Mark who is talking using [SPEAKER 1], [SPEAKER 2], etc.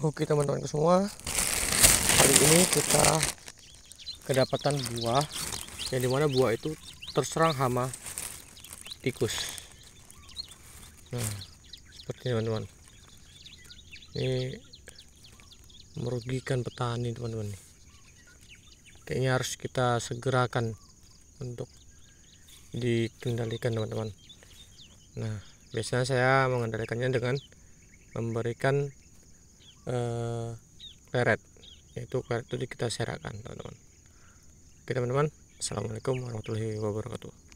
[SPEAKER 1] Oke teman-teman semua hari ini kita Kedapatan buah Yang dimana buah itu terserang hama Tikus Nah Seperti teman-teman Ini Merugikan petani teman-teman Kayaknya harus kita segerakan Untuk Dikendalikan teman-teman Nah biasanya saya mengendalikannya dengan Memberikan eh, leret yaitu leret itu kita serahkan teman-teman oke teman-teman assalamualaikum warahmatullahi wabarakatuh